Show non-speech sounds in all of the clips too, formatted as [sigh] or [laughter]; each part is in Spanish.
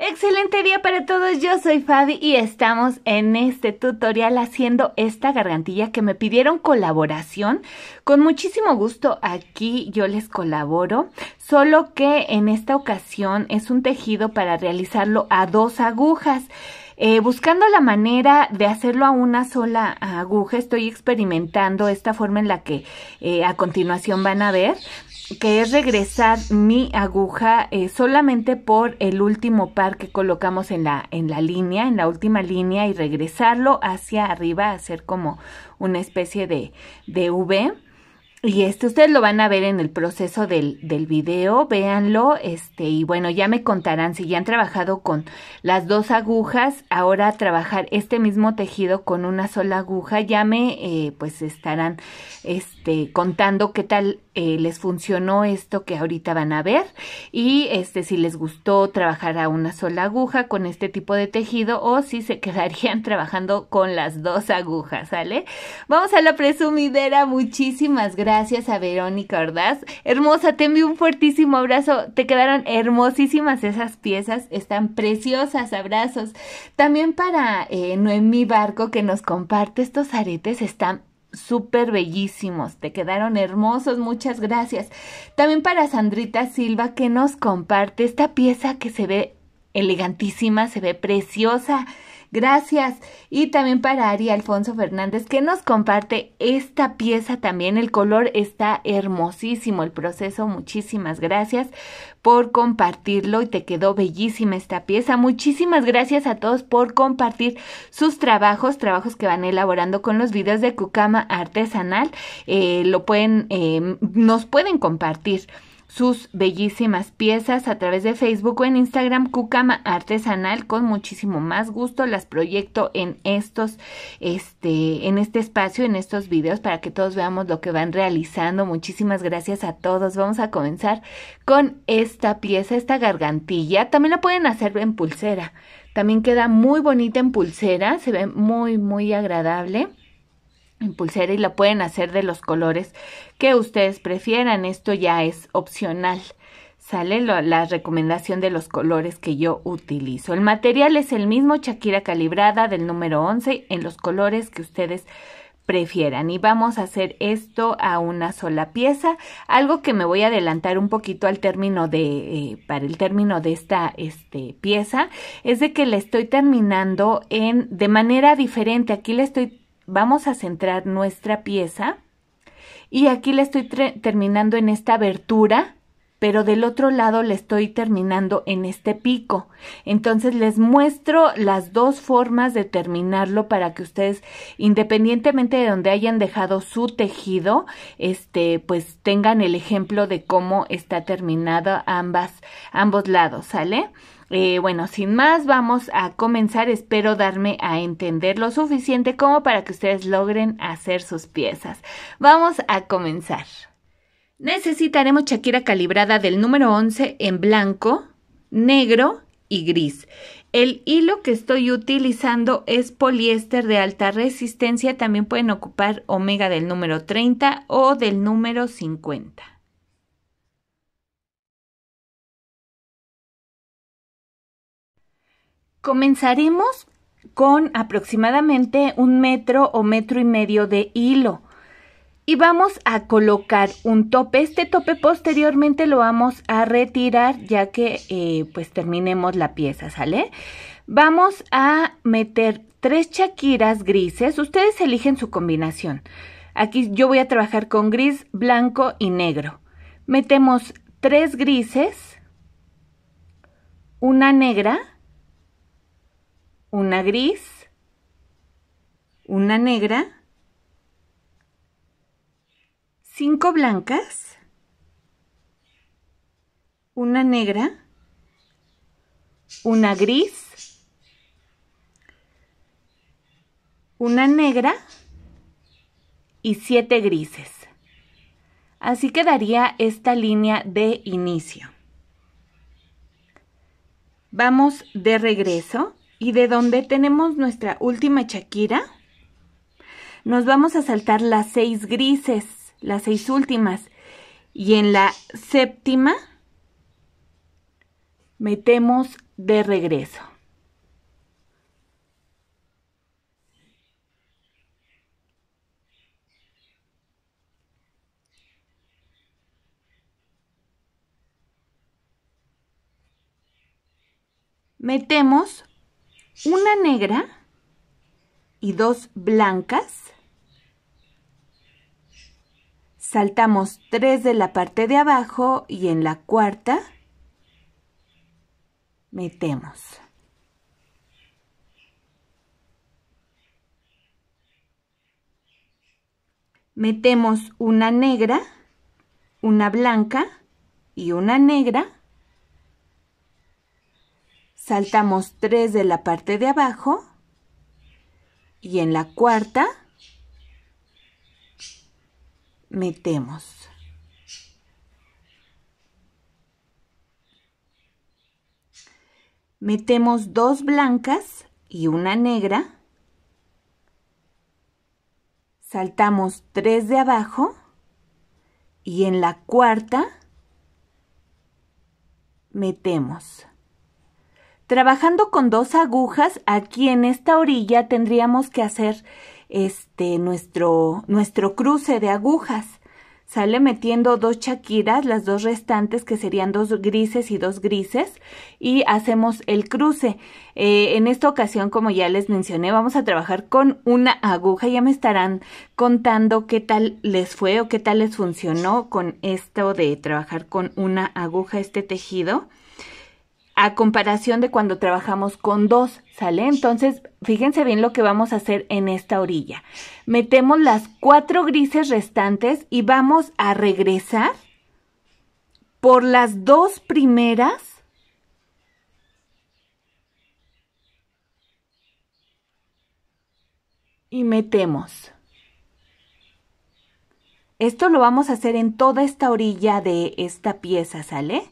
Excelente día para todos, yo soy Fabi y estamos en este tutorial haciendo esta gargantilla que me pidieron colaboración. Con muchísimo gusto aquí yo les colaboro, solo que en esta ocasión es un tejido para realizarlo a dos agujas. Eh, buscando la manera de hacerlo a una sola aguja, estoy experimentando esta forma en la que eh, a continuación van a ver que es regresar mi aguja eh, solamente por el último par que colocamos en la, en la línea, en la última línea y regresarlo hacia arriba, hacer como una especie de, de V. Y este, ustedes lo van a ver en el proceso del, video, véanlo, este, y bueno, ya me contarán si ya han trabajado con las dos agujas, ahora trabajar este mismo tejido con una sola aguja, ya me, eh, pues estarán, este, este, contando qué tal eh, les funcionó esto que ahorita van a ver y este, si les gustó trabajar a una sola aguja con este tipo de tejido o si se [laughs] quedarían trabajando con las dos agujas, ¿sale? Vamos a la presumidera. Muchísimas gracias a Verónica Ordaz. Hermosa, te envío un fuertísimo abrazo. Te quedaron hermosísimas esas piezas. Están preciosas. Abrazos. También para eh, Noemí Barco que nos comparte estos aretes. Están súper bellísimos, te quedaron hermosos, muchas gracias. También para Sandrita Silva que nos comparte esta pieza que se ve elegantísima, se ve preciosa. Gracias. Y también para Ari Alfonso Fernández que nos comparte esta pieza también. El color está hermosísimo, el proceso. Muchísimas gracias por compartirlo y te quedó bellísima esta pieza. Muchísimas gracias a todos por compartir sus trabajos, trabajos que van elaborando con los videos de Cucama Artesanal. Eh, lo pueden, eh, nos pueden compartir sus bellísimas piezas a través de Facebook o en Instagram Cucama Artesanal con muchísimo más gusto las proyecto en estos este en este espacio en estos videos para que todos veamos lo que van realizando muchísimas gracias a todos vamos a comenzar con esta pieza esta gargantilla también la pueden hacer en pulsera también queda muy bonita en pulsera se ve muy muy agradable pulsera y la pueden hacer de los colores que ustedes prefieran. Esto ya es opcional. Sale la recomendación de los colores que yo utilizo. El material es el mismo, Shakira calibrada del número 11 en los colores que ustedes prefieran y vamos a hacer esto a una sola pieza algo que me voy a adelantar un poquito al término de eh, para el término de esta este, pieza es de que la estoy terminando en de manera diferente aquí le estoy vamos a centrar nuestra pieza y aquí la estoy terminando en esta abertura, pero del otro lado la estoy terminando en este pico. Entonces les muestro las dos formas de terminarlo para que ustedes, independientemente de donde hayan dejado su tejido, este, pues tengan el ejemplo de cómo está terminado ambas, ambos lados, ¿sale? Eh, bueno, sin más, vamos a comenzar. Espero darme a entender lo suficiente como para que ustedes logren hacer sus piezas. Vamos a comenzar. Necesitaremos chaquira calibrada del número 11 en blanco, negro y gris. El hilo que estoy utilizando es poliéster de alta resistencia. También pueden ocupar omega del número 30 o del número 50. Comenzaremos con aproximadamente un metro o metro y medio de hilo y vamos a colocar un tope. Este tope posteriormente lo vamos a retirar ya que eh, pues terminemos la pieza, ¿sale? Vamos a meter tres chaquiras grises. Ustedes eligen su combinación. Aquí yo voy a trabajar con gris, blanco y negro. Metemos tres grises, una negra, una gris, una negra, cinco blancas, una negra, una gris, una negra y siete grises. Así quedaría esta línea de inicio. Vamos de regreso y de donde tenemos nuestra última chaquira, nos vamos a saltar las seis grises, las seis últimas. Y en la séptima metemos de regreso. Metemos una negra y dos blancas. Saltamos tres de la parte de abajo y en la cuarta metemos. Metemos una negra, una blanca y una negra saltamos tres de la parte de abajo y en la cuarta metemos. Metemos dos blancas y una negra. Saltamos tres de abajo y en la cuarta metemos. Trabajando con dos agujas, aquí en esta orilla tendríamos que hacer este nuestro, nuestro cruce de agujas. Sale metiendo dos chaquiras, las dos restantes que serían dos grises y dos grises, y hacemos el cruce. Eh, en esta ocasión, como ya les mencioné, vamos a trabajar con una aguja. Ya me estarán contando qué tal les fue o qué tal les funcionó con esto de trabajar con una aguja este tejido a comparación de cuando trabajamos con dos, ¿sale? Entonces, fíjense bien lo que vamos a hacer en esta orilla. Metemos las cuatro grises restantes y vamos a regresar por las dos primeras y metemos. Esto lo vamos a hacer en toda esta orilla de esta pieza, ¿sale?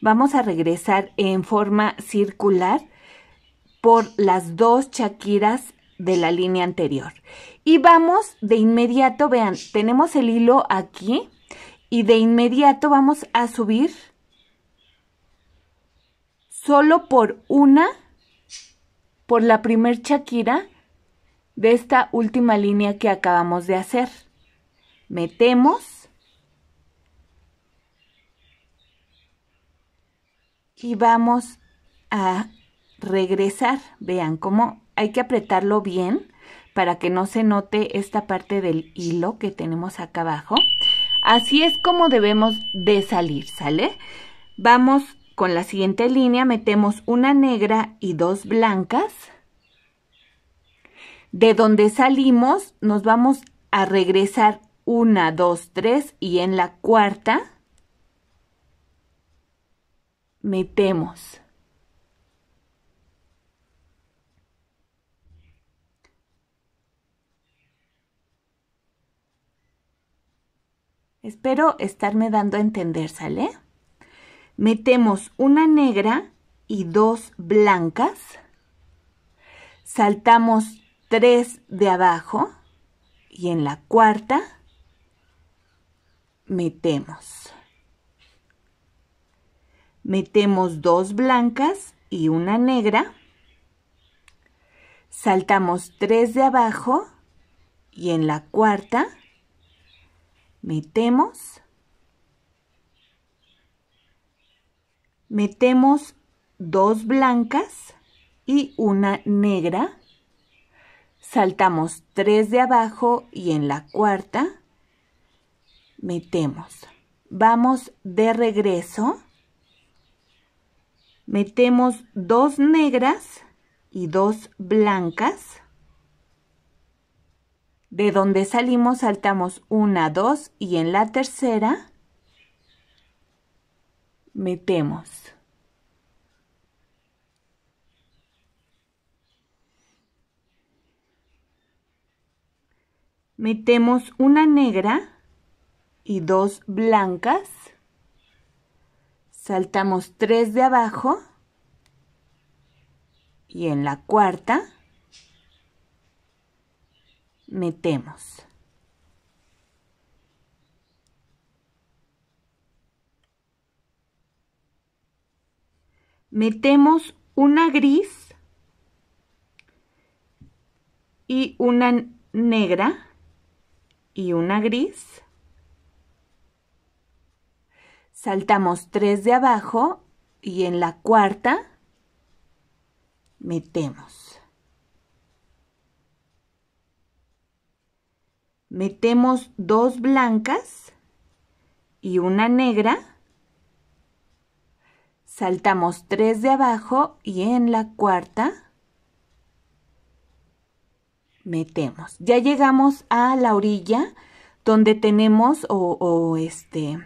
Vamos a regresar en forma circular por las dos chaquiras de la línea anterior. Y vamos de inmediato, vean, tenemos el hilo aquí y de inmediato vamos a subir solo por una, por la primer chaquira de esta última línea que acabamos de hacer. Metemos y vamos a regresar. Vean cómo hay que apretarlo bien para que no se note esta parte del hilo que tenemos acá abajo. Así es como debemos de salir, ¿sale? Vamos con la siguiente línea, metemos una negra y dos blancas. De donde salimos nos vamos a regresar una, dos, tres y en la cuarta metemos. Espero estarme dando a entender, ¿sale? Metemos una negra y dos blancas. Saltamos tres de abajo y en la cuarta metemos metemos dos blancas y una negra, saltamos tres de abajo y en la cuarta metemos, metemos dos blancas y una negra, saltamos tres de abajo y en la cuarta metemos. Vamos de regreso metemos dos negras y dos blancas. De donde salimos saltamos una, dos y en la tercera metemos. Metemos una negra y dos blancas saltamos tres de abajo y en la cuarta metemos. Metemos una gris y una negra y una gris saltamos tres de abajo y en la cuarta metemos. Metemos dos blancas y una negra. Saltamos tres de abajo y en la cuarta metemos. Ya llegamos a la orilla donde tenemos o, este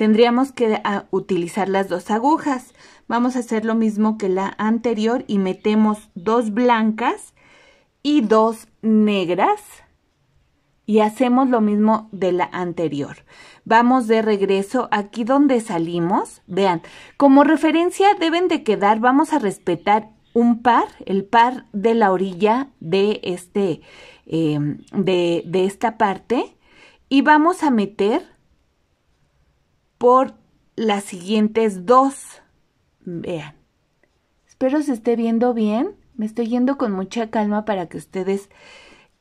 tendríamos que ah, utilizar las dos agujas. Vamos a hacer lo mismo que la anterior y metemos dos blancas y dos negras y hacemos lo mismo de la anterior. Vamos de regreso aquí donde salimos. Vean, como referencia deben de quedar, vamos a respetar un par, el par de la orilla de, este, em, de, de esta parte y vamos a meter por las siguientes dos. Vean. Espero se esté viendo bien. Me estoy yendo con mucha calma para que ustedes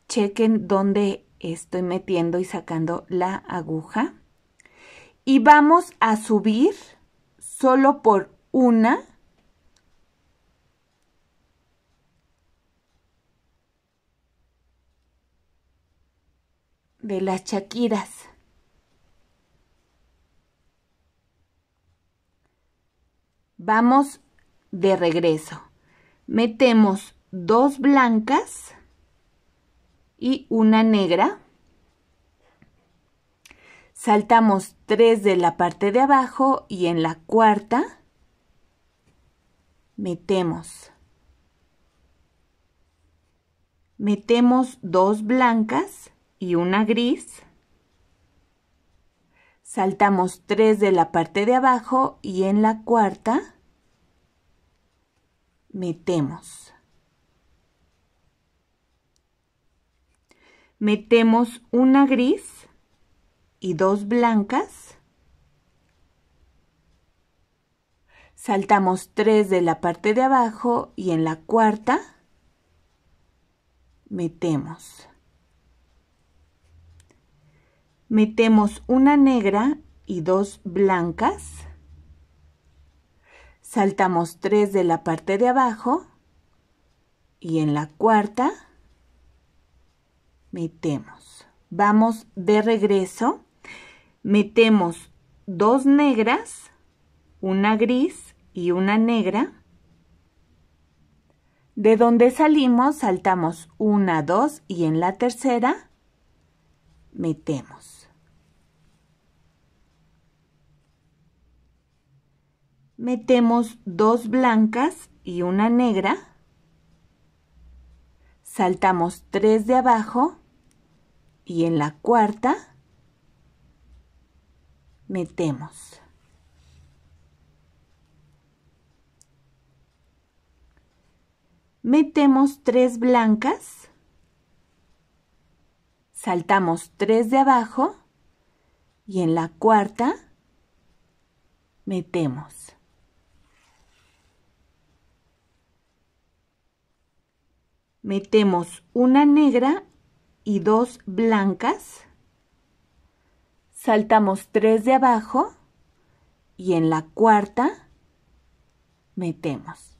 chequen dónde estoy metiendo y sacando la aguja. Y vamos a subir solo por una. de las chaquiras. Vamos de regreso. Metemos dos blancas y una negra. Saltamos tres de la parte de abajo y en la cuarta metemos. Metemos dos blancas y una gris saltamos tres de la parte de abajo y en la cuarta metemos. Metemos una gris y dos blancas. Saltamos tres de la parte de abajo y en la cuarta metemos metemos una negra y dos blancas, saltamos tres de la parte de abajo y en la cuarta metemos. Vamos de regreso, metemos dos negras, una gris y una negra. De donde salimos saltamos una, dos y en la tercera metemos. metemos dos blancas y una negra, saltamos tres de abajo y en la cuarta metemos. Metemos tres blancas, saltamos tres de abajo y en la cuarta metemos. metemos una negra y dos blancas, saltamos tres de abajo y en la cuarta metemos.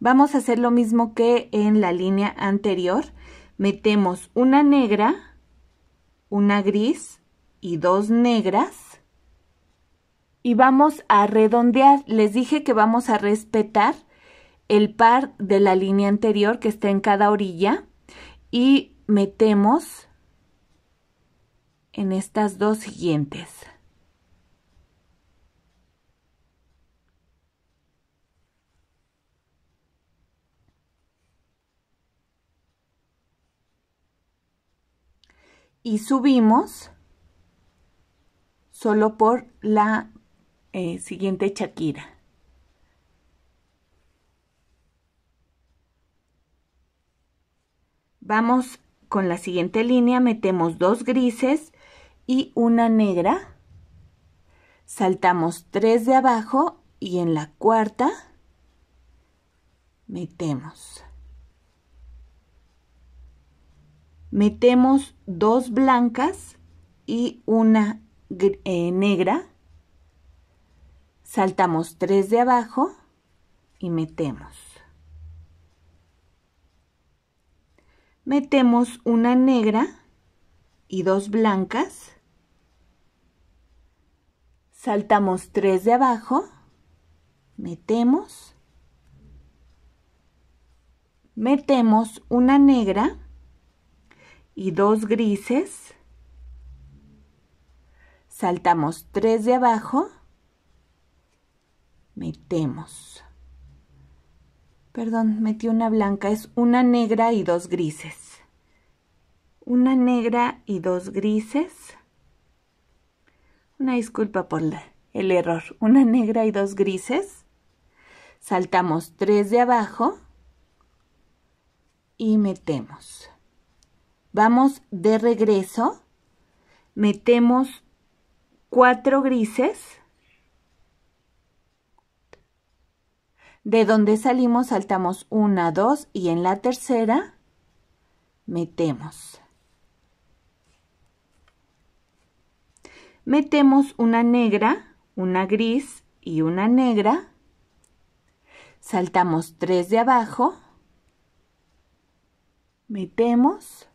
Vamos a hacer lo mismo que en la línea anterior. Metemos una negra, una gris y dos negras y vamos a redondear. Les dije que vamos a respetar el par de la línea anterior que está en cada orilla y metemos en estas dos siguientes. Y subimos solo por la eh, siguiente Shakira. Vamos con la siguiente línea, metemos dos grises y una negra. Saltamos tres de abajo y en la cuarta metemos. Metemos dos blancas y una eh, negra saltamos tres de abajo y metemos. Metemos una negra y dos blancas. Saltamos tres de abajo, metemos. Metemos una negra y dos grises. Saltamos tres de abajo Metemos. Perdón, metí una blanca. Es una negra y dos grises. Una negra y dos grises. Una disculpa por el error. Una negra y dos grises. Saltamos tres de abajo y metemos. Vamos de regreso. Metemos cuatro grises De donde salimos saltamos una, dos y en la tercera metemos. Metemos una negra, una gris y una negra. Saltamos tres de abajo. Metemos.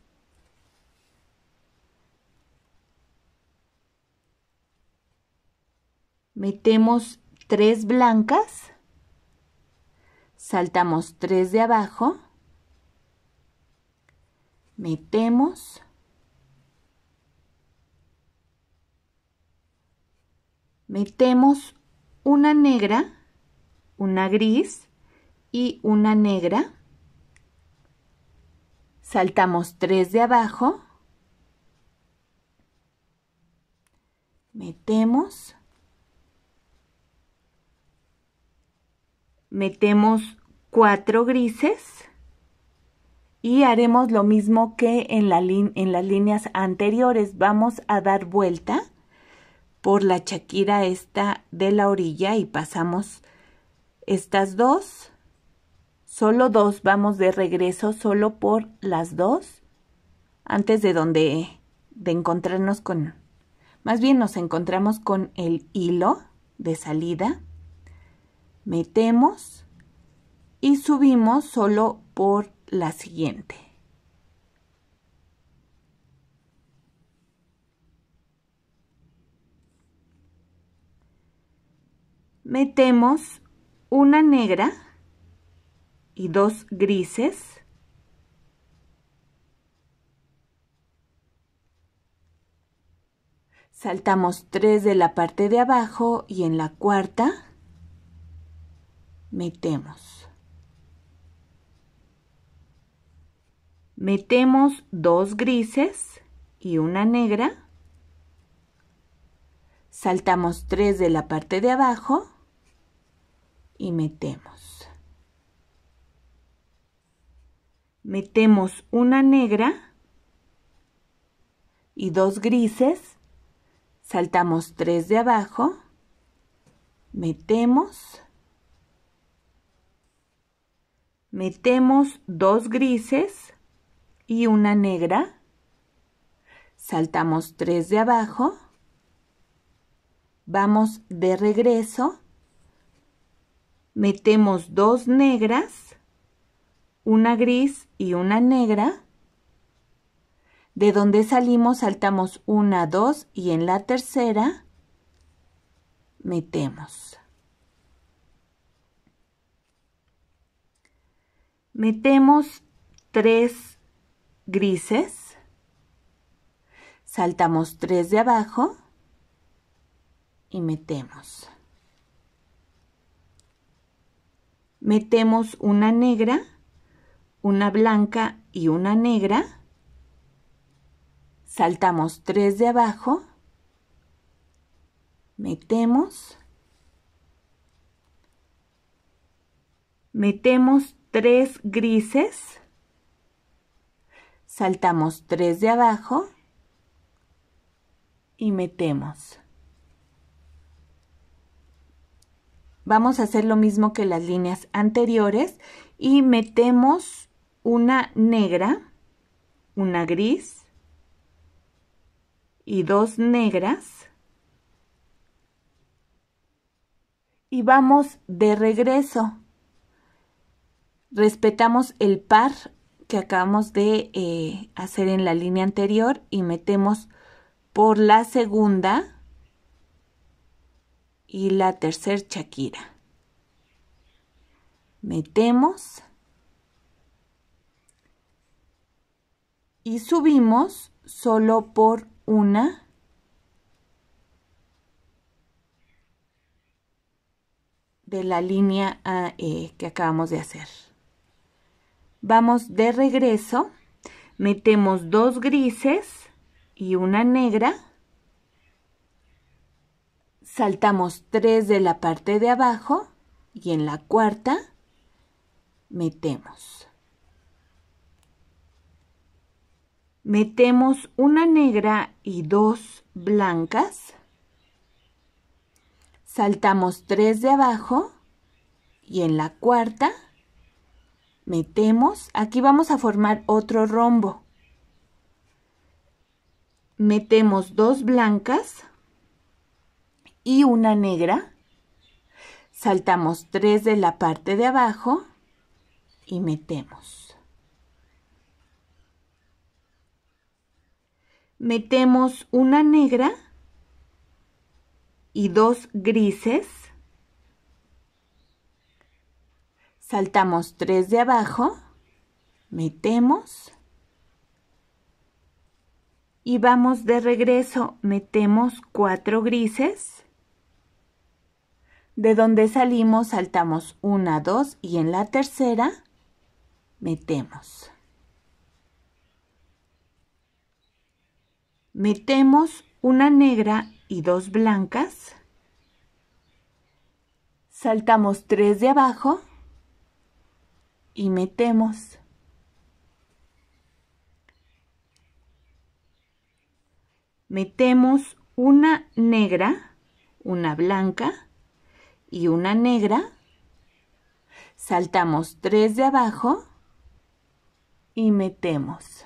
Metemos tres blancas saltamos tres de abajo, metemos, metemos una negra, una gris y una negra, saltamos tres de abajo, metemos, metemos cuatro grises y haremos lo mismo que en, la en, las líneas anteriores. Vamos a dar vuelta por la chaquira esta de la orilla y pasamos estas dos, solo dos, vamos de regreso solo por las dos antes de donde de encontrarnos con, más bien nos encontramos con el hilo de salida metemos y subimos solo por la siguiente. Metemos una negra y dos grises. Saltamos tres de la parte de abajo y en la cuarta metemos. Metemos dos grises y una negra. Saltamos tres de la parte de abajo y metemos. Metemos una negra y dos grises. Saltamos tres de abajo. Metemos Metemos dos grises y una negra. Saltamos tres de abajo. Vamos de regreso. Metemos dos negras, una gris y una negra. De donde salimos saltamos una, dos y en la tercera metemos. Metemos tres grises, saltamos tres de abajo y metemos. Metemos una negra, una blanca y una negra, saltamos tres de abajo, metemos, metemos Tres grises, saltamos tres de abajo y metemos. Vamos a hacer lo mismo que las líneas anteriores y metemos una negra, una gris y dos negras. Y vamos de regreso respetamos el par que acabamos de eh, hacer en la línea anterior y metemos por la segunda y la tercera chaquira. Metemos y subimos solo por una de la línea e que acabamos de hacer. Vamos de regreso, metemos dos grises y una negra, saltamos tres de la parte de abajo y en la cuarta metemos. Metemos una negra y dos blancas, saltamos tres de abajo y en la cuarta metemos, aquí vamos a formar otro rombo. Metemos dos blancas y una negra. Saltamos tres de la parte de abajo y metemos. Metemos una negra y dos grises saltamos 3 de abajo, metemos y vamos de regreso, metemos cuatro grises, de donde salimos saltamos 1, 2 y en la tercera metemos. Metemos una negra y dos blancas, saltamos tres de abajo, y metemos metemos una negra, una blanca y una negra. Saltamos tres de abajo y metemos.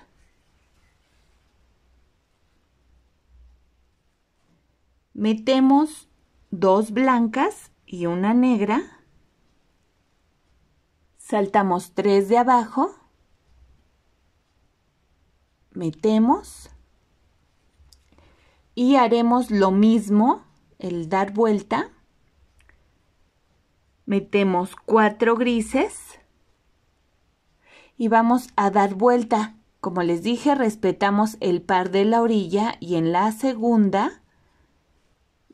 Metemos dos blancas y una negra. Saltamos tres de abajo. Metemos. Y haremos lo mismo, el dar vuelta. Metemos cuatro grises. Y vamos a dar vuelta. Como les dije, respetamos el par de la orilla y en la segunda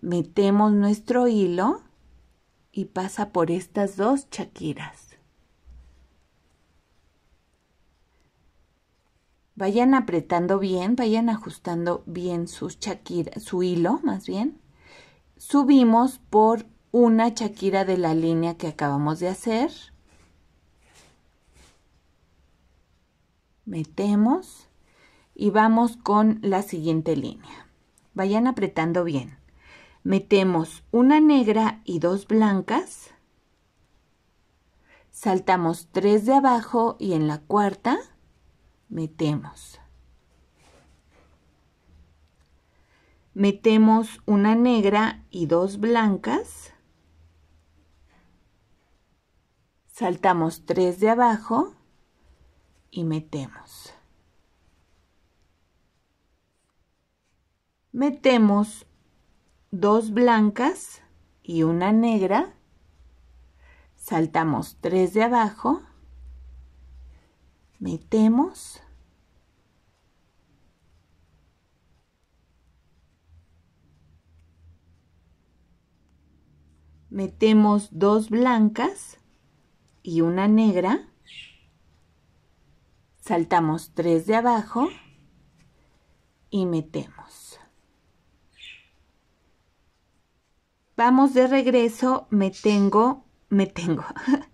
metemos nuestro hilo y pasa por estas dos chaquiras. Vayan apretando bien, vayan ajustando bien sus chaquira, su hilo más bien. Subimos por una chaquira de la línea que acabamos de hacer. Metemos y vamos con la siguiente línea. Vayan apretando bien. Metemos una negra y dos blancas. Saltamos tres de abajo y en la cuarta metemos. Metemos una negra y dos blancas. Saltamos tres de abajo y metemos. Metemos dos blancas y una negra. Saltamos tres de abajo metemos metemos dos blancas y una negra saltamos tres de abajo y metemos vamos de regreso me tengo me tengo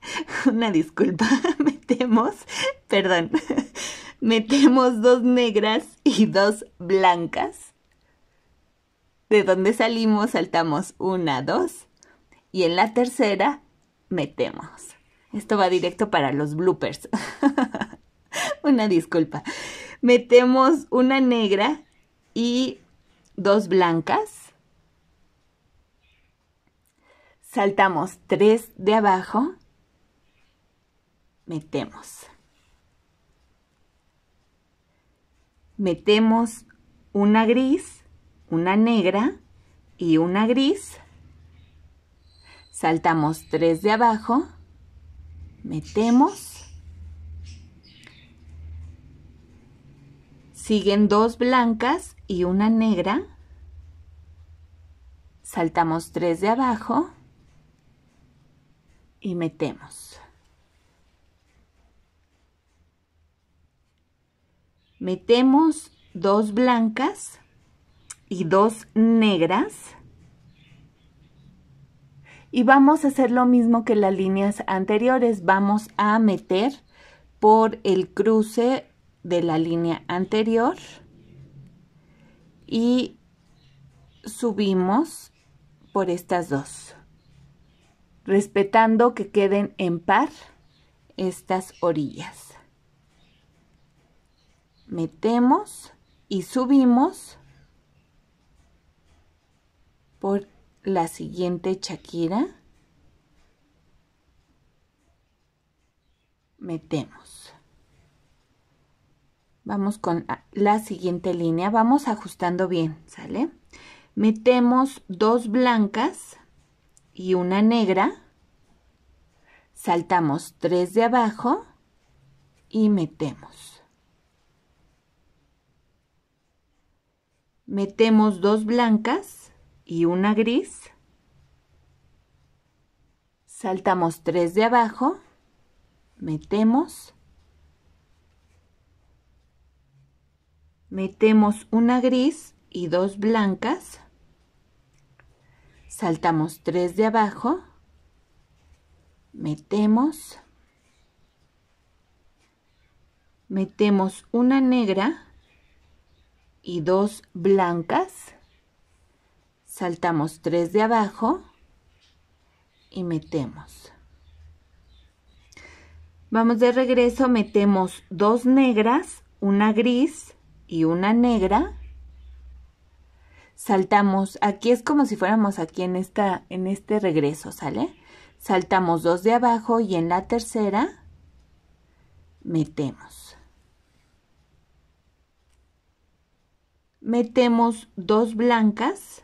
[laughs] una disculpa [laughs] metemos, [laughs] perdón, [laughs] metemos dos negras y dos blancas. De donde salimos saltamos una, dos y en la tercera metemos. Esto va directo para los bloopers. [laughs] una disculpa. Metemos una negra y dos blancas. Saltamos tres de abajo metemos. Metemos una gris, una negra y una gris. Saltamos tres de abajo, metemos. Siguen dos blancas y una negra. Saltamos tres de abajo y metemos. metemos dos blancas y dos negras y vamos a hacer lo mismo que las líneas anteriores vamos a meter por el cruce de la línea anterior y subimos por estas dos respetando que queden en par estas orillas metemos y subimos por la siguiente chaquira. Metemos. Vamos con la siguiente línea. Vamos ajustando bien, ¿sale? Metemos dos blancas y una negra. Saltamos tres de abajo y metemos. metemos dos blancas y una gris, saltamos tres de abajo, metemos, metemos una gris y dos blancas, saltamos tres de abajo, metemos, metemos una negra, y dos blancas. Saltamos tres de abajo y metemos. Vamos de regreso, metemos dos negras, una gris y una negra. Saltamos, aquí es como si fuéramos aquí en, esta, en este regreso, ¿sale? Saltamos dos de abajo y en la tercera metemos. metemos dos blancas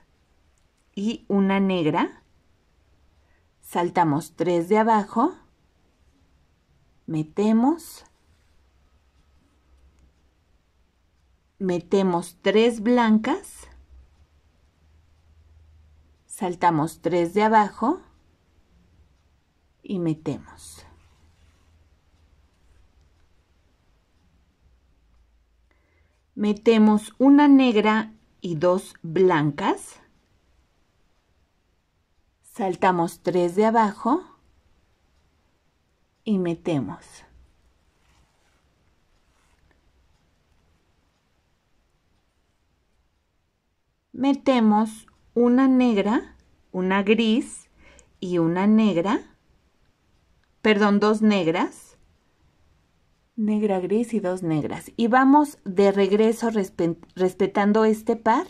y una negra, saltamos tres de abajo, metemos, metemos tres blancas, saltamos tres de abajo y metemos. metemos una negra y dos blancas, saltamos tres de abajo y metemos. Metemos una negra, una gris y una negra, perdón, dos negras, negra, gris y dos negras. Y vamos de regreso respetando este par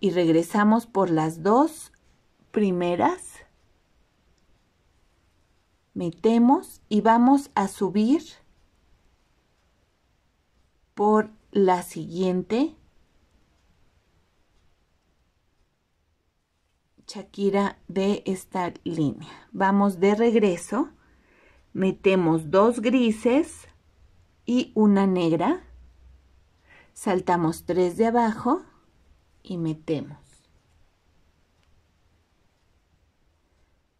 y regresamos por las dos primeras. Metemos y vamos a subir por la siguiente. Shakira de esta línea. Vamos de regreso metemos dos grises y una negra, saltamos tres de abajo y metemos.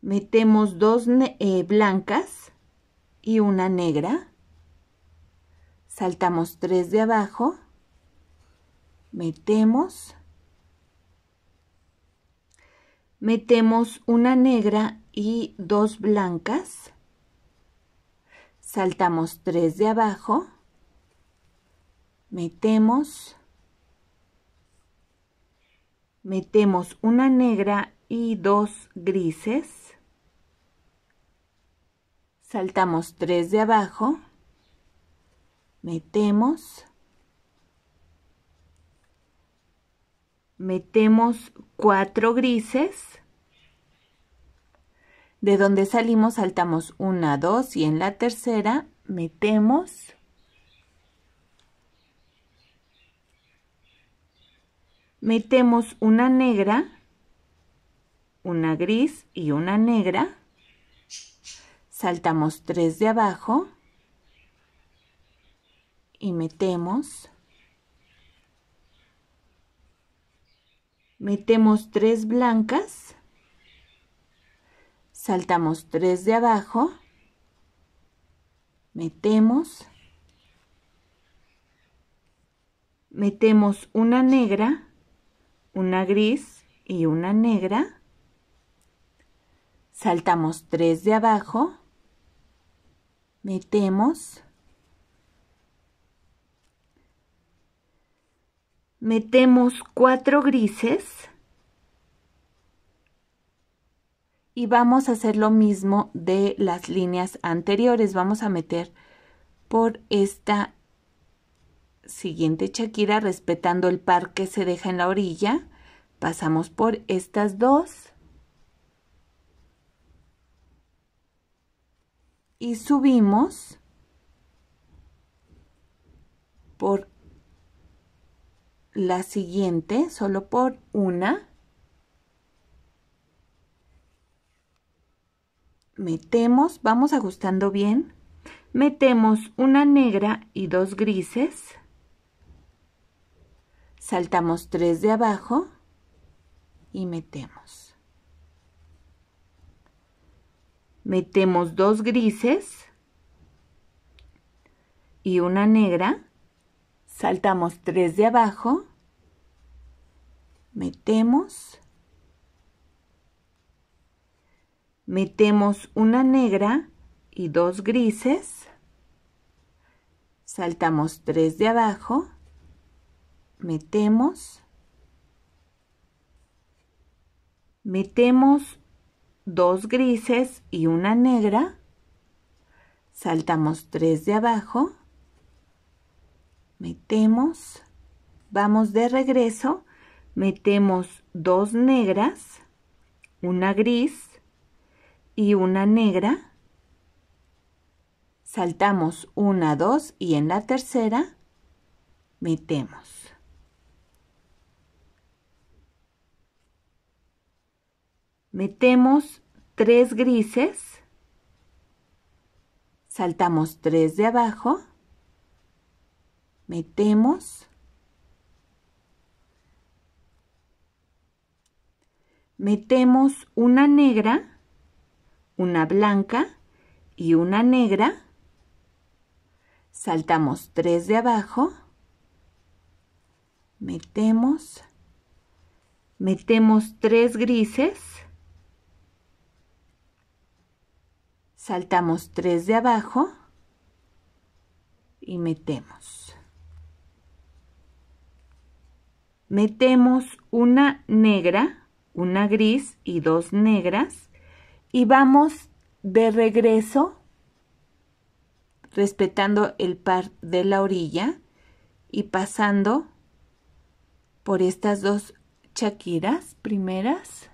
Metemos dos eh, blancas y una negra, saltamos tres de abajo, metemos, metemos una negra y dos blancas, saltamos tres de abajo, metemos, metemos una negra y dos grises, saltamos tres de abajo, metemos, metemos cuatro grises, de donde salimos saltamos una, dos y en la tercera metemos metemos una negra, una gris y una negra. Saltamos tres de abajo y metemos metemos tres blancas saltamos tres de abajo, metemos, metemos una negra, una gris y una negra, saltamos tres de abajo, metemos, metemos cuatro grises, y vamos a hacer lo mismo de las líneas anteriores. Vamos a meter por esta siguiente chaquira respetando el par que se deja en la orilla. Pasamos por estas dos. Y subimos por la siguiente, solo por una. metemos, vamos ajustando bien, metemos una negra y dos grises, saltamos tres de abajo y metemos. Metemos dos grises y una negra, saltamos tres de abajo, metemos metemos una negra y dos grises, saltamos tres de abajo, metemos, metemos dos grises y una negra, saltamos tres de abajo, metemos, vamos de regreso, metemos dos negras, una gris, y una negra. Saltamos una, dos y en la tercera metemos. Metemos tres grises. Saltamos tres de abajo. Metemos. Metemos una negra una blanca y una negra. Saltamos tres de abajo. Metemos. Metemos tres grises. Saltamos tres de abajo. Y metemos. Metemos una negra, una gris y dos negras y vamos de regreso respetando el par de la orilla y pasando por estas dos chaquiras primeras.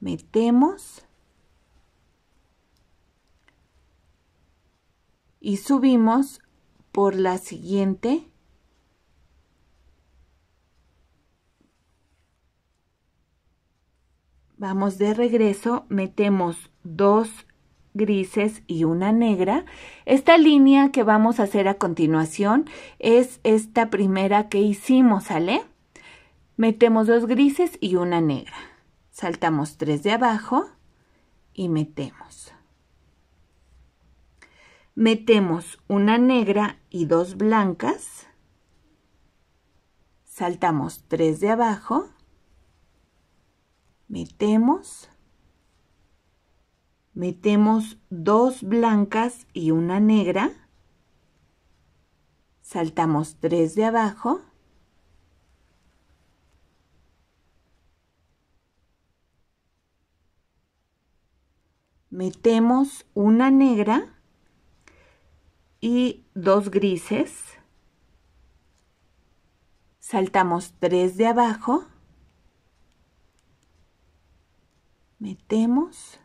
Metemos y subimos por la siguiente Vamos de regreso, metemos dos grises y una negra. Esta línea que vamos a hacer a continuación es esta primera que hicimos, ¿sale? Metemos dos grises y una negra. Saltamos tres de abajo y metemos. Metemos una negra y dos blancas. Saltamos tres de abajo metemos, metemos dos blancas y una negra, saltamos tres de abajo, metemos una negra y dos grises, saltamos tres de abajo, metemos,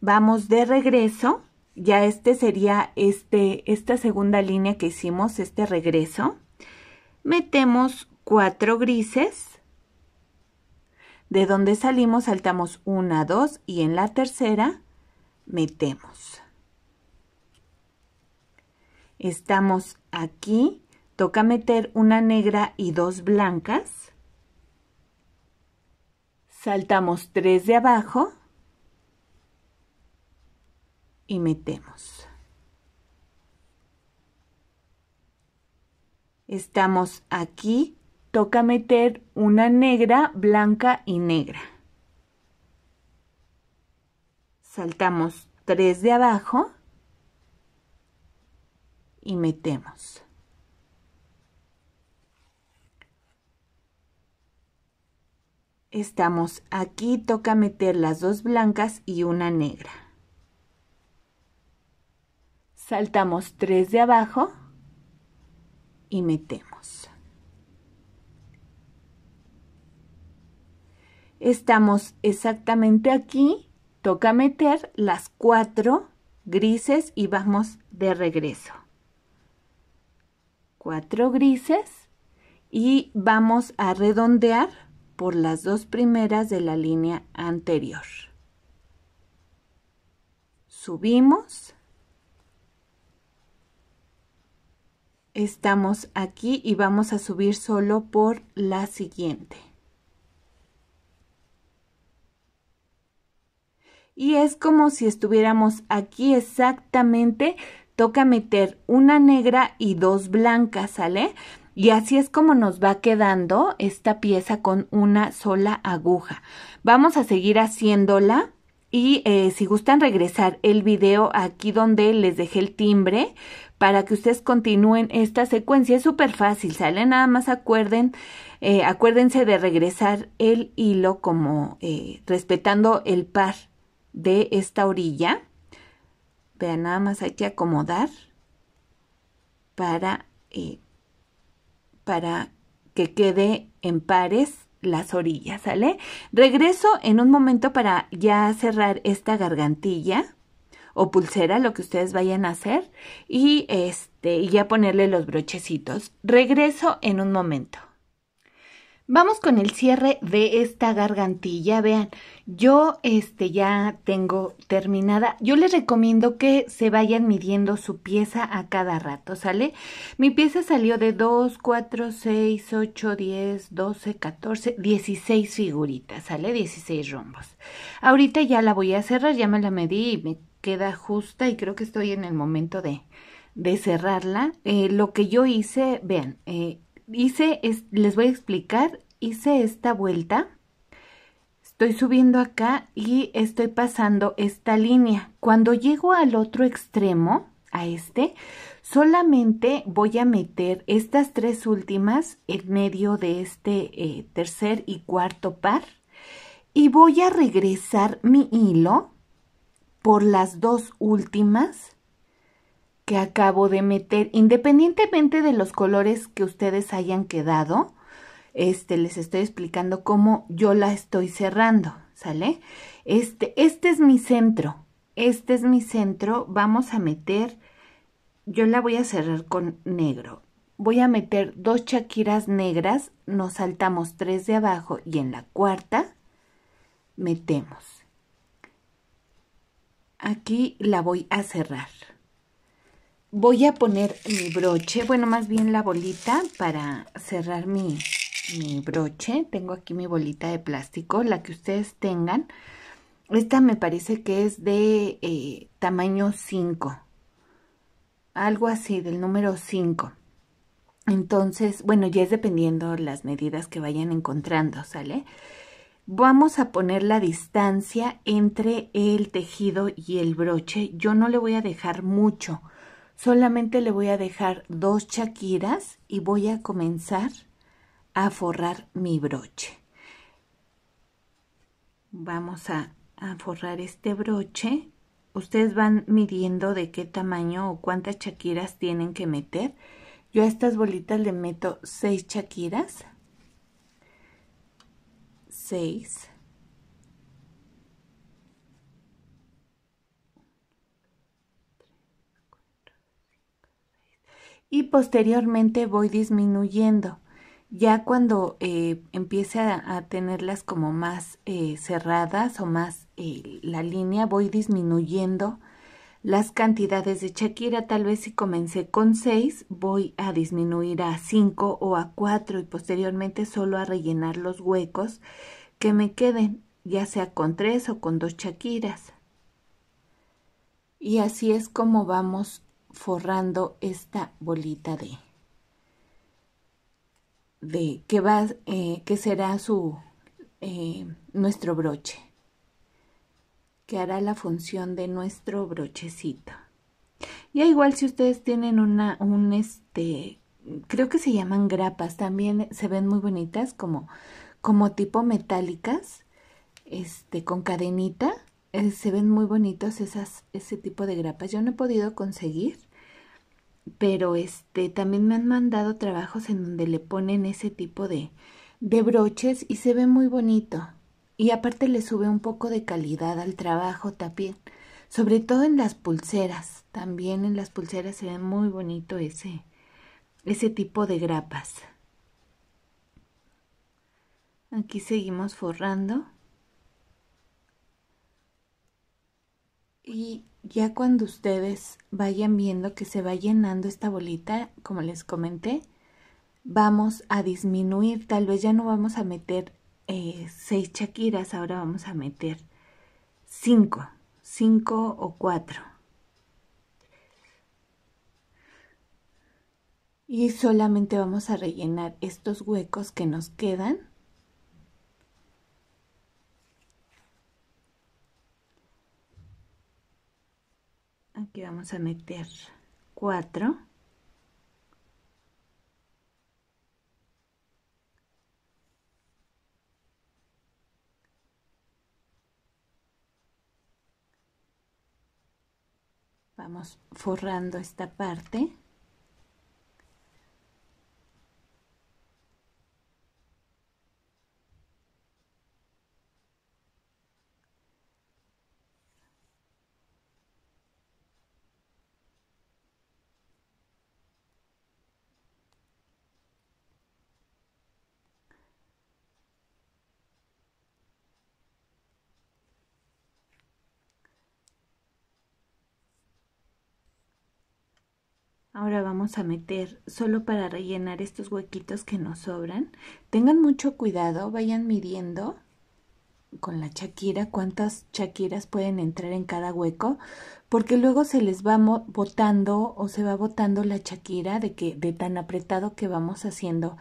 vamos de regreso, ya este sería este, esta segunda línea que hicimos, este regreso, metemos cuatro grises, de donde salimos saltamos una, dos y en la tercera metemos. Estamos aquí, toca meter una negra y dos blancas. Saltamos tres de abajo y metemos. Estamos aquí, toca meter una negra, blanca y negra. Saltamos tres de abajo y metemos. Estamos aquí, toca meter las dos blancas y una negra. Saltamos tres de abajo y metemos. Estamos exactamente aquí, toca meter las cuatro grises y vamos de regreso. Cuatro grises y vamos a redondear por las dos primeras de la línea anterior. Subimos. Estamos aquí y vamos a subir solo por la siguiente. Y es como si estuviéramos aquí exactamente toca meter una negra y dos blancas, ¿sale? Y así es como nos va quedando esta pieza con una sola aguja. Vamos a seguir haciéndola y eh, si gustan regresar el video aquí donde les dejé el timbre para que ustedes continúen esta secuencia. Es súper fácil, ¿sale? Nada más acuerden, eh, acuérdense de regresar el hilo como eh, respetando el par de esta orilla. Vean, nada más hay que acomodar para para que quede en pares las orillas, ¿sale? Regreso en un momento para ya cerrar esta gargantilla o pulsera, lo que ustedes vayan a hacer, y este, ya ponerle los brochecitos. Regreso en un momento. Vamos con el cierre de esta gargantilla. Vean, yo este ya tengo terminada. Yo les recomiendo que se vayan midiendo su pieza a cada rato, ¿sale? Mi pieza salió de 2, 4, 6, 8, 10, 12, 14, 16 figuritas, ¿sale? 16 rombos. Ahorita ya la voy a cerrar, ya me la medí y me queda justa y creo que estoy en el momento de, cerrarla. Eh, lo que yo hice, vean, eh, les voy a explicar, hice esta vuelta, estoy subiendo acá y estoy pasando esta línea. Cuando llego al otro extremo, a este, solamente voy a meter estas tres últimas en medio de este eh, tercer y cuarto par y voy a regresar mi hilo por las dos últimas que acabo de meter, independientemente de los colores que ustedes hayan quedado, este, les estoy explicando cómo yo la estoy cerrando, ¿sale? Este, este es mi centro, este es mi centro, vamos a meter, yo la voy a cerrar con negro, voy a meter dos chaquiras negras, nos saltamos tres de abajo y en la cuarta metemos. Aquí la voy a cerrar voy a poner mi broche, bueno, más bien la bolita para cerrar mi, broche. Tengo aquí mi bolita de plástico, la que ustedes tengan. Esta me parece que es de eh, tamaño 5, algo así, del número 5. Entonces, bueno, ya es dependiendo las medidas que vayan encontrando, ¿sale? Vamos a poner la distancia entre el tejido y el broche. Yo no le voy a dejar mucho, Solamente le voy a dejar dos chaquiras y voy a comenzar a forrar mi broche. Vamos a, forrar este broche. Ustedes van midiendo de qué tamaño o cuántas chaquiras tienen que meter. Yo a estas bolitas le meto seis chaquiras. Seis. y posteriormente voy disminuyendo. Ya cuando eh, empiece a, tenerlas como más eh, cerradas o más eh, la línea, voy disminuyendo las cantidades de Shakira. Tal vez si comencé con 6, voy a disminuir a 5 o a 4 y posteriormente solo a rellenar los huecos que me queden, ya sea con 3 o con 2 Shakiras. Y así es como vamos forrando esta bolita de, de que va, eh, que será su, eh, nuestro broche, que hará la función de nuestro brochecito. y igual si ustedes tienen una, un este, creo que se llaman grapas, también se ven muy bonitas como, como tipo metálicas, este, con cadenita, eh, se ven muy bonitos esas, ese tipo de grapas. Yo no he podido conseguir, pero este, también me han mandado trabajos en donde le ponen ese tipo de, de broches y se ve muy bonito. Y aparte le sube un poco de calidad al trabajo también. Sobre todo en las pulseras. También en las pulseras se ve muy bonito ese, ese tipo de grapas. Aquí seguimos forrando. Y ya cuando ustedes vayan viendo que se va llenando esta bolita, como les comenté, vamos a disminuir, tal vez ya no vamos a meter eh, seis chaquiras, ahora vamos a meter cinco, cinco o cuatro. Y solamente vamos a rellenar estos huecos que nos quedan aquí vamos a meter cuatro. vamos forrando esta parte Ahora vamos a meter solo para rellenar estos huequitos que nos sobran. Tengan mucho cuidado, vayan midiendo con la chaquira cuántas chaquiras pueden entrar en cada hueco porque luego se les va botando o se va botando la chaquira de que de tan apretado que vamos haciendo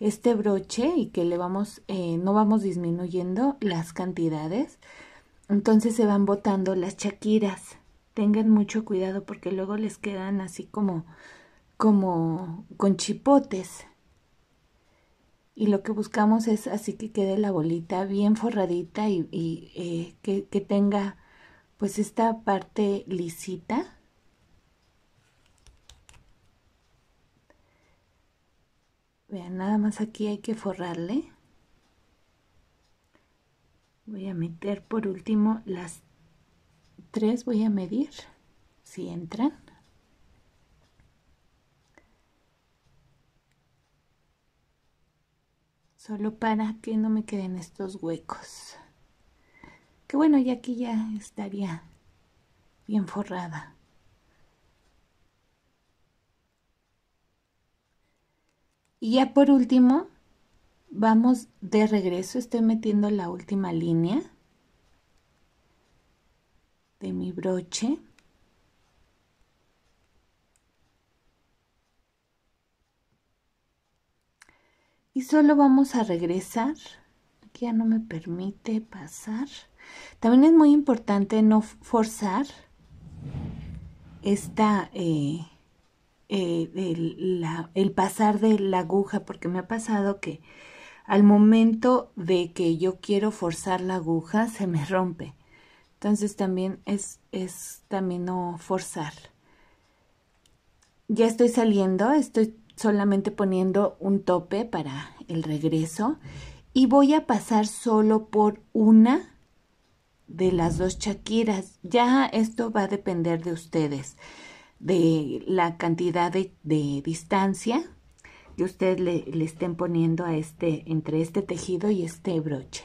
este broche y que le vamos eh, no vamos disminuyendo las cantidades entonces se van botando las chaquiras tengan mucho cuidado porque luego les quedan así como, como con chipotes. Y lo que buscamos es así que quede la bolita bien forradita y, eh, que, que tenga pues esta parte lisita. Vean, nada más aquí hay que forrarle. Voy a meter por último las tres voy a medir si entran. Solo para que no me queden estos huecos. Que bueno, ya aquí ya estaría bien forrada. Y ya por último, vamos de regreso, estoy metiendo la última línea de mi broche. Y solo vamos a regresar. Aquí ya no me permite pasar. También es muy importante no forzar esta, eh, eh, el pasar de la aguja, porque me ha pasado que al momento de que yo quiero forzar la aguja se me rompe. Entonces también es, es también no forzar. Ya estoy saliendo, estoy solamente poniendo un tope para el regreso y voy a pasar solo por una de las dos chaquiras. Ya esto va a depender de ustedes, de la cantidad de, distancia que ustedes le, estén poniendo a este, entre este tejido y este broche.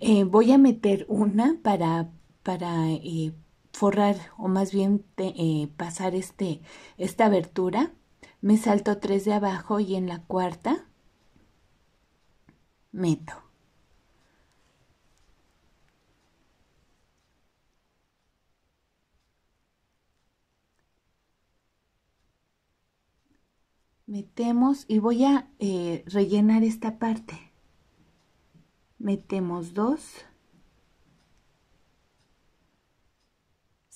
Eh, voy a meter una para para eh, forrar o más bien eh, pasar este, esta abertura. Me salto tres de abajo y en la cuarta meto. Metemos y voy a eh, rellenar esta parte. Metemos dos.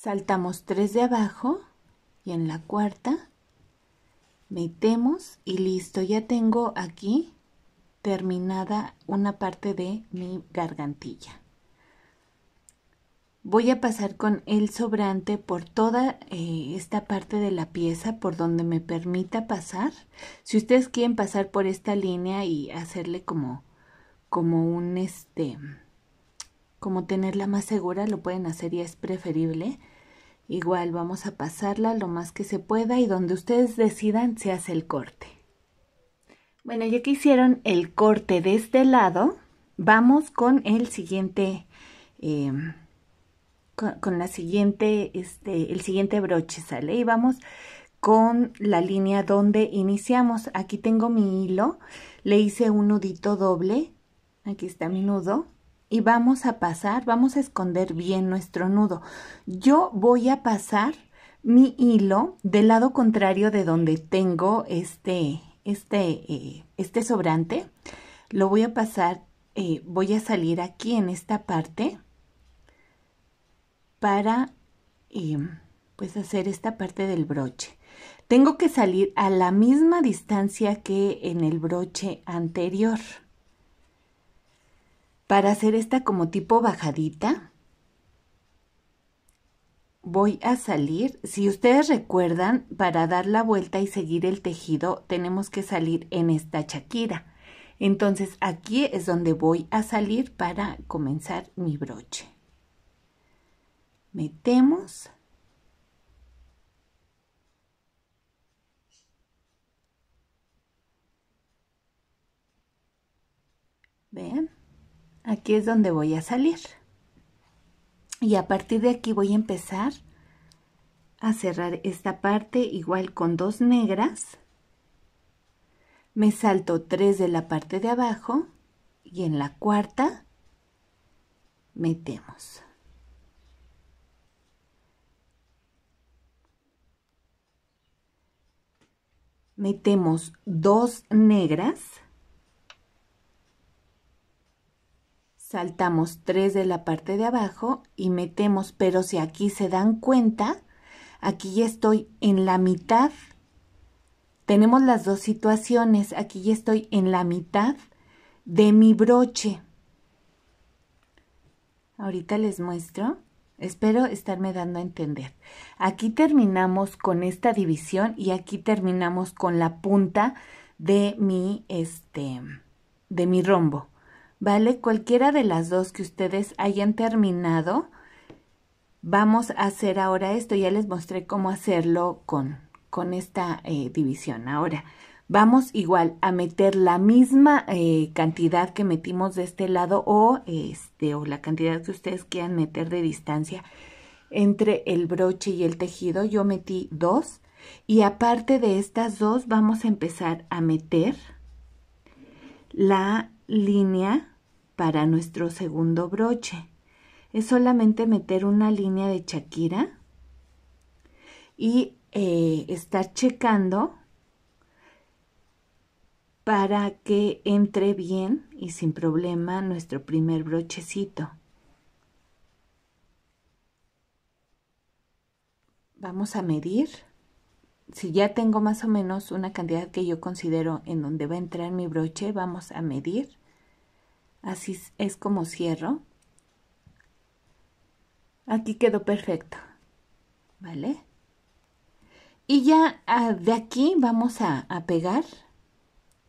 saltamos tres de abajo y en la cuarta metemos y listo, ya tengo aquí terminada una parte de mi gargantilla. Voy a pasar con el sobrante por toda eh, esta parte de la pieza por donde me permita pasar. Si ustedes quieren pasar por esta línea y hacerle como, como un este, como tenerla más segura lo pueden hacer y es preferible. Igual vamos a pasarla lo más que se pueda y donde ustedes decidan se hace el corte. Bueno, ya que hicieron el corte de este lado, vamos con el siguiente, em, con, la siguiente, este, el siguiente broche, ¿sale? Y vamos con la línea donde iniciamos. Aquí tengo mi hilo, le hice un nudito doble, aquí está mi nudo, y vamos a pasar, vamos a esconder bien nuestro nudo. Yo voy a pasar mi hilo del lado contrario de donde tengo este, este, eh, este sobrante. Lo voy a pasar, eh, voy a salir aquí en esta parte para em, pues hacer esta parte del broche. Tengo que salir a la misma distancia que en el broche anterior. Para hacer esta como tipo bajadita, voy a salir, si ustedes recuerdan, para dar la vuelta y seguir el tejido tenemos que salir en esta chaquira. Entonces aquí es donde voy a salir para comenzar mi broche. Metemos. ¿Ven? Aquí es donde voy a salir. Y a partir de aquí voy a empezar a cerrar esta parte igual con dos negras. Me salto tres de la parte de abajo y en la cuarta metemos. Metemos dos negras. saltamos 3 de la parte de abajo y metemos, pero si aquí se dan cuenta, aquí ya estoy en la mitad. Tenemos las dos situaciones, aquí ya estoy en la mitad de mi broche. Ahorita les muestro. Espero estarme dando a entender. Aquí terminamos con esta división y aquí terminamos con la punta de mi, este, de mi rombo. ¿vale? Cualquiera de las dos que ustedes hayan terminado, vamos a hacer ahora esto. Ya les mostré cómo hacerlo con, con esta eh, división. Ahora, vamos igual a meter la misma eh, cantidad que metimos de este lado o, este, o la cantidad que ustedes quieran meter de distancia entre el broche y el tejido. Yo metí dos y aparte de estas dos vamos a empezar a meter la línea para nuestro segundo broche. Es solamente meter una línea de Shakira y eh, estar checando para que entre bien y sin problema nuestro primer brochecito. Vamos a medir si ya tengo más o menos una cantidad que yo considero en donde va a entrar mi broche, vamos a medir. Así es como cierro. Aquí quedó perfecto, ¿vale? Y ya ah, de aquí vamos a, a pegar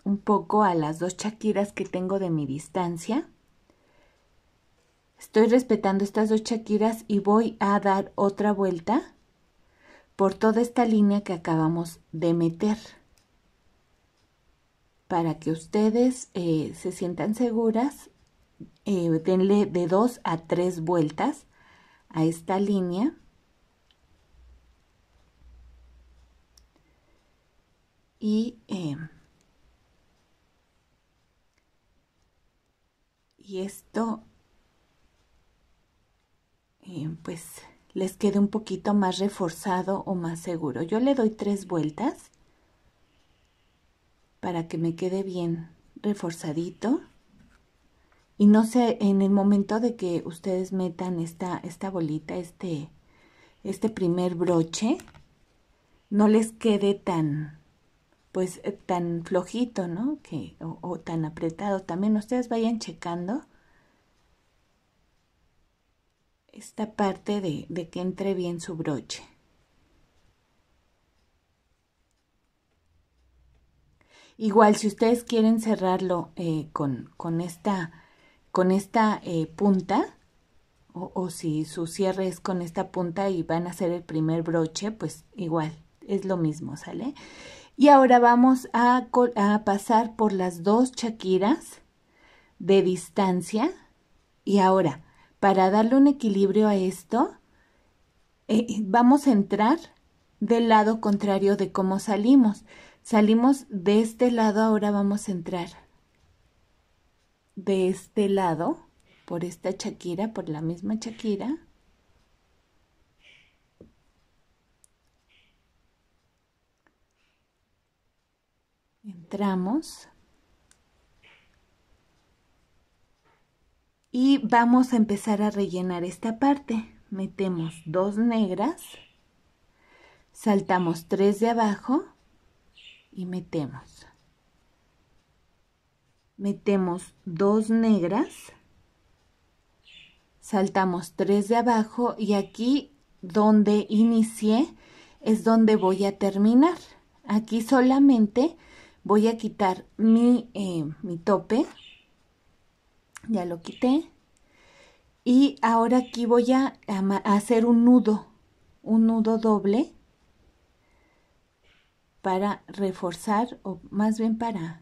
un poco a las dos chaquiras que tengo de mi distancia. Estoy respetando estas dos chaquiras y voy a dar otra vuelta por toda esta línea que acabamos de meter para que ustedes eh, se sientan seguras eh, denle de dos a tres vueltas a esta línea y, em, y esto em, pues les quede un poquito más reforzado o más seguro. Yo le doy tres vueltas para que me quede bien reforzadito y no sé, en el momento de que ustedes metan esta, esta bolita, este, este primer broche, no les quede tan, pues, eh, tan flojito, ¿no? Que, o tan apretado. También ustedes vayan checando esta parte de, de que entre bien su broche. Igual, si ustedes quieren cerrarlo eh, con, esta, con esta eh, punta, o, si su cierre es con esta punta y van a hacer el primer broche, pues igual, es lo mismo, ¿sale? Y ahora vamos a, a pasar por las dos chaquiras de distancia. Y ahora, para darle un equilibrio a esto, eh, vamos a entrar del lado contrario de cómo salimos. Salimos de este lado, ahora vamos a entrar de este lado, por esta chaquira, por la misma chaquira. Entramos. y vamos a empezar a rellenar esta parte. Metemos dos negras, saltamos tres de abajo y metemos. Metemos dos negras, saltamos tres de abajo y aquí donde inicié es donde voy a terminar. Aquí solamente voy a quitar mi, eh, mi tope ya lo quité y ahora aquí voy a, hacer un nudo un nudo doble para reforzar o más bien para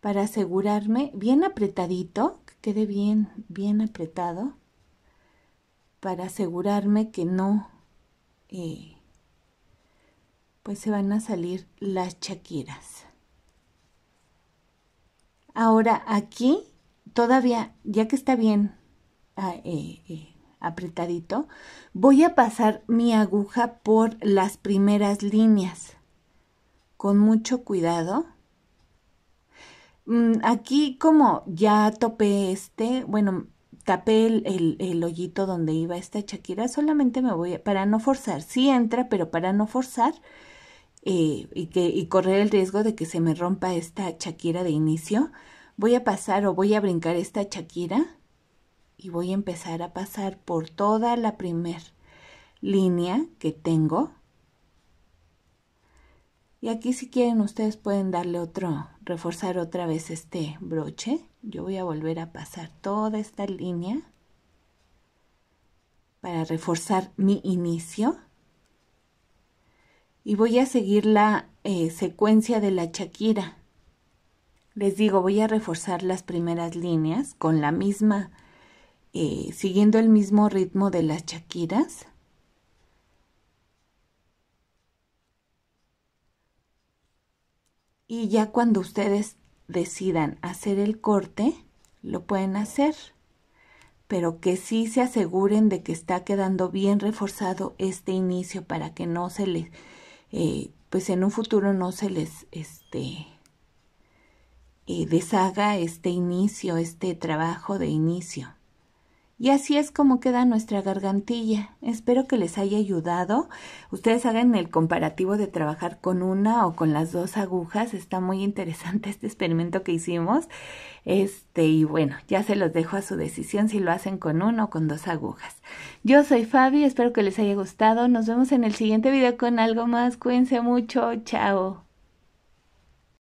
para asegurarme bien apretadito que quede bien bien apretado para asegurarme que no eh, pues se van a salir las chaquiras ahora aquí todavía, ya que está bien ah, eh, eh, apretadito, voy a pasar mi aguja por las primeras líneas con mucho cuidado. Mm, aquí como ya topé este, bueno, tapé el, el, hoyito donde iba esta chaquira solamente me voy, para no forzar, sí entra, pero para no forzar eh, y, que, y correr el riesgo de que se me rompa esta chaquira de inicio, voy a pasar o voy a brincar esta chaquira y voy a empezar a pasar por toda la primer línea que tengo. Y aquí si quieren ustedes pueden darle otro, reforzar otra vez este broche. Yo voy a volver a pasar toda esta línea para reforzar mi inicio. Y voy a seguir la eh, secuencia de la chaquira les digo, voy a reforzar las primeras líneas con la misma, eh, siguiendo el mismo ritmo de las chaquiras. Y ya cuando ustedes decidan hacer el corte, lo pueden hacer. Pero que sí se aseguren de que está quedando bien reforzado este inicio para que no se les, eh, pues en un futuro no se les, este, deshaga este inicio, este trabajo de inicio. Y así es como queda nuestra gargantilla. Espero que les haya ayudado. Ustedes hagan el comparativo de trabajar con una o con las dos agujas. Está muy interesante [laughs] este experimento que hicimos. Este, y bueno, ya se los dejo a su decisión si lo hacen con una o con dos agujas. Yo soy Fabi, espero que les haya gustado. Nos vemos en el siguiente video con algo más. Cuídense mucho. Chao.